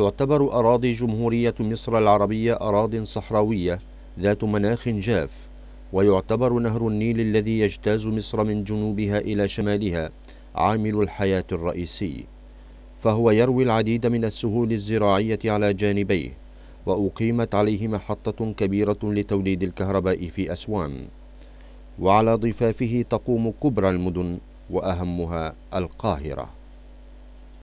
تعتبر أراضي جمهورية مصر العربية أراض صحراوية ذات مناخ جاف ويعتبر نهر النيل الذي يجتاز مصر من جنوبها إلى شمالها عامل الحياة الرئيسي فهو يروي العديد من السهول الزراعية على جانبيه وأقيمت عليه محطة كبيرة لتوليد الكهرباء في أسوان وعلى ضفافه تقوم كبرى المدن وأهمها القاهرة